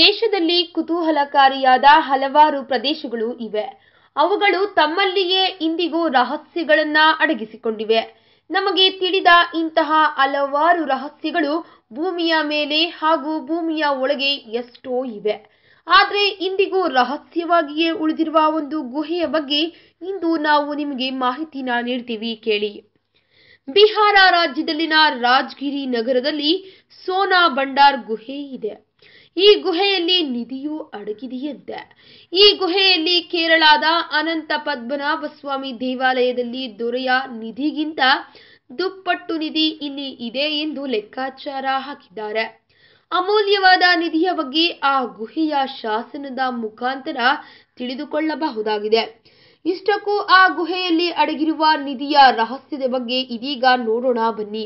ದೇಶದಲ್ಲಿ ಕುತೂಹಲಕಾರಿಯಾದ ಹಲವಾರು ಪ್ರದೇಶಗಳು ಇವೆ ಅವುಗಳು ತಮ್ಮಲ್ಲಿಯೇ ಇಂದಿಗೂ ರಹಸ್ಯಗಳನ್ನ ಅಡಗಿಸಿಕೊಂಡಿವೆ ನಮಗೆ ತಿಳಿದ ಇಂತಹ ಹಲವಾರು ರಹಸ್ಯಗಳು ಭೂಮಿಯ ಮೇಲೆ ಹಾಗೂ ಭೂಮಿಯ ಒಳಗೆ ಎಷ್ಟೋ ಇವೆ ಆದರೆ ಇಂದಿಗೂ ರಹಸ್ಯವಾಗಿಯೇ ಉಳಿದಿರುವ ಒಂದು ಗುಹೆಯ ಬಗ್ಗೆ ಇಂದು ನಾವು ನಿಮಗೆ ಮಾಹಿತಿನ ನೀಡ್ತೀವಿ ಕೇಳಿ ಬಿಹಾರ ರಾಜ್ಯದಲ್ಲಿನ ರಾಜ್ಗಿರಿ ನಗರದಲ್ಲಿ ಸೋನಾ ಭಂಡಾರ್ ಗುಹೆ ಇದೆ ಈ ಗುಹೆಯಲ್ಲಿ ನಿಧಿಯೂ ಅಡಗಿದೆಯಂತೆ ಈ ಗುಹೆಯಲ್ಲಿ ಕೇರಳದ ಅನಂತ ಪದ್ಮನಾಭ ಸ್ವಾಮಿ ದೇವಾಲಯದಲ್ಲಿ ದೊರೆಯ ನಿಧಿಗಿಂತ ದುಪ್ಪಟ್ಟು ನಿಧಿ ಇಲ್ಲಿ ಇದೆ ಎಂದು ಲೆಕ್ಕಾಚಾರ ಹಾಕಿದ್ದಾರೆ ಅಮೂಲ್ಯವಾದ ನಿಧಿಯ ಬಗ್ಗೆ ಆ ಗುಹೆಯ ಶಾಸನದ ಮುಖಾಂತರ ತಿಳಿದುಕೊಳ್ಳಬಹುದಾಗಿದೆ ಇಷ್ಟಕ್ಕೂ ಆ ಗುಹೆಯಲ್ಲಿ ಅಡಗಿರುವ ನಿಧಿಯ ರಹಸ್ಯದ ಬಗ್ಗೆ ಇದೀಗ ನೋಡೋಣ ಬನ್ನಿ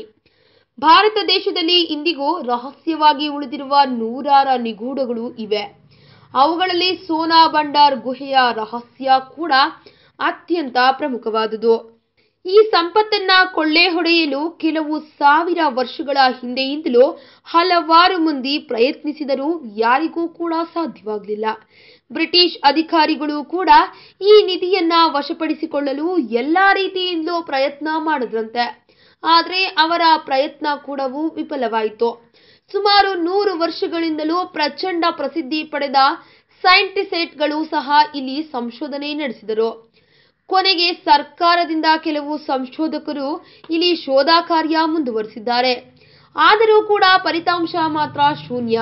ಭಾರತ ದೇಶದಲ್ಲಿ ಇಂದಿಗೂ ರಹಸ್ಯವಾಗಿ ಉಳಿದಿರುವ ನೂರಾರ ನಿಗೂಢಗಳು ಇವೆ ಅವುಗಳಲ್ಲಿ ಸೋನಾ ಭಂಡಾರ್ ಗುಹೆಯ ರಹಸ್ಯ ಕೂಡ ಅತ್ಯಂತ ಪ್ರಮುಖವಾದುದು ಈ ಸಂಪತ್ತನ್ನ ಕೊಳ್ಳೆ ಹೊಡೆಯಲು ಕೆಲವು ಸಾವಿರ ವರ್ಷಗಳ ಹಿಂದೆಯಿಂದಲೂ ಹಲವಾರು ಮಂದಿ ಪ್ರಯತ್ನಿಸಿದರೂ ಯಾರಿಗೂ ಕೂಡ ಸಾಧ್ಯವಾಗಲಿಲ್ಲ ಬ್ರಿಟಿಷ್ ಅಧಿಕಾರಿಗಳು ಕೂಡ ಈ ನಿಧಿಯನ್ನ ವಶಪಡಿಸಿಕೊಳ್ಳಲು ಎಲ್ಲ ರೀತಿಯಿಂದಲೂ ಪ್ರಯತ್ನ ಮಾಡಿದ್ರಂತೆ ಆದರೆ ಅವರ ಪ್ರಯತ್ನ ಕೂಡವೂ ವಿಫಲವಾಯಿತು ಸುಮಾರು ನೂರು ವರ್ಷಗಳಿಂದಲೂ ಪ್ರಚಂಡ ಪ್ರಸಿದ್ಧಿ ಪಡೆದ ಸೈಂಟಿಸೈಟ್ಗಳು ಸಹ ಇಲ್ಲಿ ಸಂಶೋಧನೆ ನಡೆಸಿದರು ಕೊನೆಗೆ ಸರ್ಕಾರದಿಂದ ಕೆಲವು ಸಂಶೋಧಕರು ಇಲ್ಲಿ ಶೋಧ ಕಾರ್ಯ ಮುಂದುವರೆಸಿದ್ದಾರೆ ಆದರೂ ಕೂಡ ಫಲಿತಾಂಶ ಮಾತ್ರ ಶೂನ್ಯ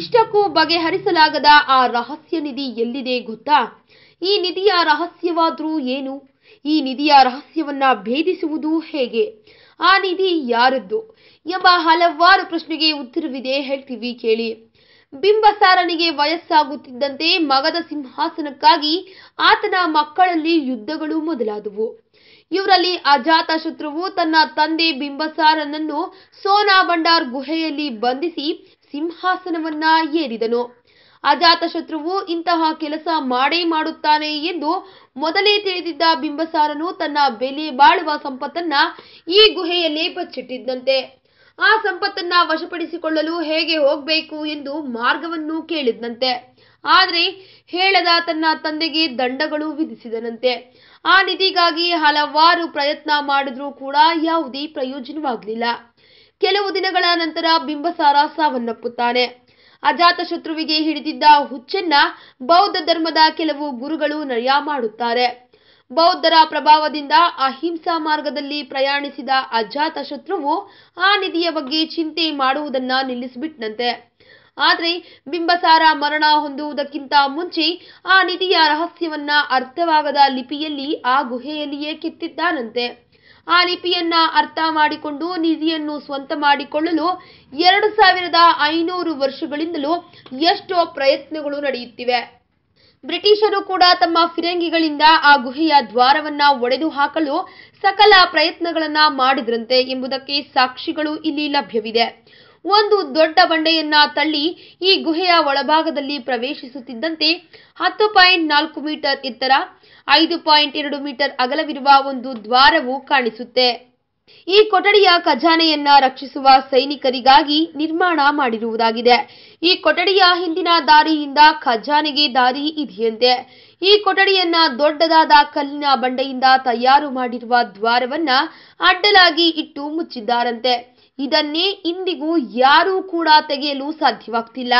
ಇಷ್ಟಕ್ಕೂ ಬಗೆಹರಿಸಲಾಗದ ಆ ರಹಸ್ಯ ನಿಧಿ ಎಲ್ಲಿದೆ ಗೊತ್ತಾ ಈ ನಿಧಿಯ ರಹಸ್ಯವಾದರೂ ಏನು ಈ ನಿಧಿಯ ರಹಸ್ಯವನ್ನ ಭೇದಿಸುವುದು ಹೇಗೆ ಆ ನಿಧಿ ಯಾರದ್ದು ಎಂಬ ಹಲವಾರು ಪ್ರಶ್ನೆಗೆ ಉತ್ತರವಿದೆ ಹೇಳ್ತೀವಿ ಕೇಳಿ ಬಿಂಬಸಾರನಿಗೆ ವಯಸ್ಸಾಗುತ್ತಿದ್ದಂತೆ ಮಗದ ಸಿಂಹಾಸನಕ್ಕಾಗಿ ಆತನ ಮಕ್ಕಳಲ್ಲಿ ಯುದ್ಧಗಳು ಮೊದಲಾದವು ಇವರಲ್ಲಿ ಅಜಾತ ಶತ್ರುವು ತನ್ನ ತಂದೆ ಬಿಂಬಸಾರನನ್ನು ಸೋನಾ ಭಂಡಾರ್ ಗುಹೆಯಲ್ಲಿ ಬಂಧಿಸಿ ಸಿಂಹಾಸನವನ್ನ ಏರಿದನು ಅಜಾತಶತ್ರುವು ಇಂತಹ ಕೆಲಸ ಮಾಡೇ ಮಾಡುತ್ತಾನೆ ಎಂದು ಮೊದಲೇ ತಿಳಿದಿದ್ದ ಬಿಂಬಸಾರನು ತನ್ನ ಬೆಲೆ ಬಾಳುವ ಸಂಪತ್ತನ್ನ ಈ ಗುಹೆಯಲ್ಲೇ ಬಚ್ಚಿಟ್ಟಿದ್ದಂತೆ ಆ ಸಂಪತ್ತನ್ನ ವಶಪಡಿಸಿಕೊಳ್ಳಲು ಹೇಗೆ ಹೋಗಬೇಕು ಎಂದು ಮಾರ್ಗವನ್ನು ಕೇಳಿದ್ದಂತೆ ಆದರೆ ಹೇಳದ ತನ್ನ ತಂದೆಗೆ ದಂಡಗಳು ವಿಧಿಸಿದನಂತೆ ಆ ನಿಧಿಗಾಗಿ ಹಲವಾರು ಪ್ರಯತ್ನ ಮಾಡಿದ್ರೂ ಕೂಡ ಯಾವುದೇ ಪ್ರಯೋಜನವಾಗಲಿಲ್ಲ ಕೆಲವು ದಿನಗಳ ನಂತರ ಬಿಂಬಸಾರ ಸಾವನ್ನಪ್ಪುತ್ತಾನೆ ಅಜಾತಶತ್ರುವಿಗೆ ಹಿಡಿದಿದ್ದ ಹುಚ್ಚನ್ನ ಬೌದ್ಧ ಧರ್ಮದ ಕೆಲವು ಗುರುಗಳು ನಯ ಮಾಡುತ್ತಾರೆ ಬೌದ್ಧರ ಪ್ರಭಾವದಿಂದ ಅಹಿಂಸಾ ಮಾರ್ಗದಲ್ಲಿ ಪ್ರಯಾಣಿಸಿದ ಅಜಾತಶತ್ರುವು ಆ ನಿಧಿಯ ಬಗ್ಗೆ ಚಿಂತೆ ಮಾಡುವುದನ್ನ ನಿಲ್ಲಿಸಿಬಿಟ್ನಂತೆ ಆದರೆ ಬಿಂಬಸಾರ ಮರಣ ಹೊಂದುವುದಕ್ಕಿಂತ ಮುಂಚೆ ಆ ನಿಧಿಯ ರಹಸ್ಯವನ್ನ ಅರ್ಥವಾಗದ ಲಿಪಿಯಲ್ಲಿ ಆ ಗುಹೆಯಲ್ಲಿಯೇ ಕೆತ್ತಿದ್ದಾನಂತೆ ಆ ಲಿಪಿಯನ್ನ ಅರ್ಥ ಮಾಡಿಕೊಂಡು ನಿಧಿಯನ್ನು ಸ್ವಂತ ಮಾಡಿಕೊಳ್ಳಲು ಎರಡು ಸಾವಿರದ ಐನೂರು ವರ್ಷಗಳಿಂದಲೂ ಎಷ್ಟೋ ಪ್ರಯತ್ನಗಳು ನಡೆಯುತ್ತಿವೆ ಬ್ರಿಟಿಷರು ಕೂಡ ತಮ್ಮ ಫಿರಂಗಿಗಳಿಂದ ಆ ಗುಹೆಯ ದ್ವಾರವನ್ನ ಒಡೆದು ಹಾಕಲು ಸಕಲ ಪ್ರಯತ್ನಗಳನ್ನ ಮಾಡಿದ್ರಂತೆ ಎಂಬುದಕ್ಕೆ ಸಾಕ್ಷಿಗಳು ಇಲ್ಲಿ ಲಭ್ಯವಿದೆ ಒಂದು ದೊಡ್ಡ ಬಂಡೆಯನ್ನ ತಳ್ಳಿ ಈ ಗುಹೆಯ ಒಳಭಾಗದಲ್ಲಿ ಪ್ರವೇಶಿಸುತ್ತಿದ್ದಂತೆ ಹತ್ತು ಪಾಯಿಂಟ್ ನಾಲ್ಕು ಮೀಟರ್ ಎತ್ತರ ಐದು ಪಾಯಿಂಟ್ ಎರಡು ಮೀಟರ್ ಅಗಲವಿರುವ ಒಂದು ದ್ವಾರವು ಕಾಣಿಸುತ್ತೆ ಈ ಕೊಠಡಿಯ ಖಜಾನೆಯನ್ನ ರಕ್ಷಿಸುವ ಸೈನಿಕರಿಗಾಗಿ ನಿರ್ಮಾಣ ಮಾಡಿರುವುದಾಗಿದೆ ಈ ಕೊಠಡಿಯ ಹಿಂದಿನ ದಾರಿಯಿಂದ ಖಜಾನೆಗೆ ದಾರಿ ಇದೆಯಂತೆ ಈ ಕೊಠಡಿಯನ್ನ ದೊಡ್ಡದಾದ ಕಲ್ಲಿನ ಬಂಡೆಯಿಂದ ತಯಾರು ಮಾಡಿರುವ ದ್ವಾರವನ್ನ ಅಡ್ಡಲಾಗಿ ಇಟ್ಟು ಮುಚ್ಚಿದ್ದಾರಂತೆ ಇದನ್ನೇ ಇಂದಿಗೂ ಯಾರೂ ಕೂಡ ತೆಗೆಯಲು ಸಾಧ್ಯವಾಗ್ತಿಲ್ಲ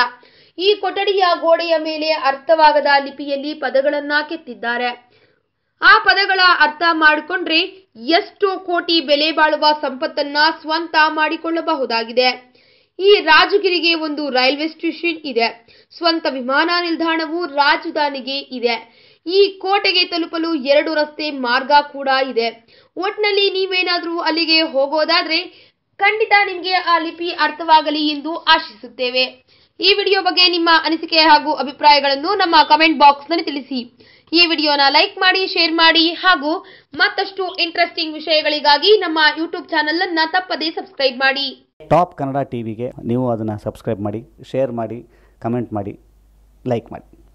ಈ ಕೊಠಡಿಯ ಗೋಡೆಯ ಮೇಲೆ ಅರ್ಥವಾಗದ ಲಿಪಿಯಲ್ಲಿ ಪದಗಳನ್ನ ಕೆತ್ತಿದ್ದಾರೆ ಆ ಪದಗಳ ಅರ್ಥ ಮಾಡಿಕೊಂಡ್ರೆ ಎಷ್ಟು ಕೋಟಿ ಬೆಲೆ ಬಾಳುವ ಸಂಪತ್ತನ್ನ ಸ್ವಂತ ಮಾಡಿಕೊಳ್ಳಬಹುದಾಗಿದೆ ಈ ರಾಜಗಿರಿಗೆ ಒಂದು ರೈಲ್ವೆ ಸ್ಟೇಷನ್ ಇದೆ ಸ್ವಂತ ವಿಮಾನ ನಿಲ್ದಾಣವು ರಾಜಧಾನಿಗೆ ಇದೆ ಈ ಕೋಟೆಗೆ ತಲುಪಲು ಎರಡು ರಸ್ತೆ ಮಾರ್ಗ ಕೂಡ ಇದೆ ಒಟ್ನಲ್ಲಿ ನೀವೇನಾದರೂ ಅಲ್ಲಿಗೆ ಹೋಗೋದಾದ್ರೆ ಖಂಡಿತ ನಿಮಗೆ ಆ ಲಿಪಿ ಅರ್ಥವಾಗಲಿ ಎಂದು ಆಶಿಸುತ್ತೇವೆ ಈ ವಿಡಿಯೋ ಬಗ್ಗೆ ನಿಮ್ಮ ಅನಿಸಿಕೆ ಹಾಗೂ ಅಭಿಪ್ರಾಯಗಳನ್ನು ನಮ್ಮ ಕಮೆಂಟ್ ನಲ್ಲಿ ತಿಳಿಸಿ ಈ ವಿಡಿಯೋನ ಲೈಕ್ ಮಾಡಿ ಶೇರ್ ಮಾಡಿ ಹಾಗೂ ಮತ್ತಷ್ಟು ಇಂಟ್ರೆಸ್ಟಿಂಗ್ ವಿಷಯಗಳಿಗಾಗಿ ನಮ್ಮ ಯೂಟ್ಯೂಬ್ ಚಾನೆಲ್ ಅನ್ನ ತಪ್ಪದೇ ಸಬ್ಸ್ಕ್ರೈಬ್ ಮಾಡಿ ಟಾಪ್ ಕನ್ನಡ ಟಿವಿಗೆ ನೀವು ಅದನ್ನ ಸಬ್ಸ್ಕ್ರೈಬ್ ಮಾಡಿ ಶೇರ್ ಮಾಡಿ ಕಮೆಂಟ್ ಮಾಡಿ ಲೈಕ್ ಮಾಡಿ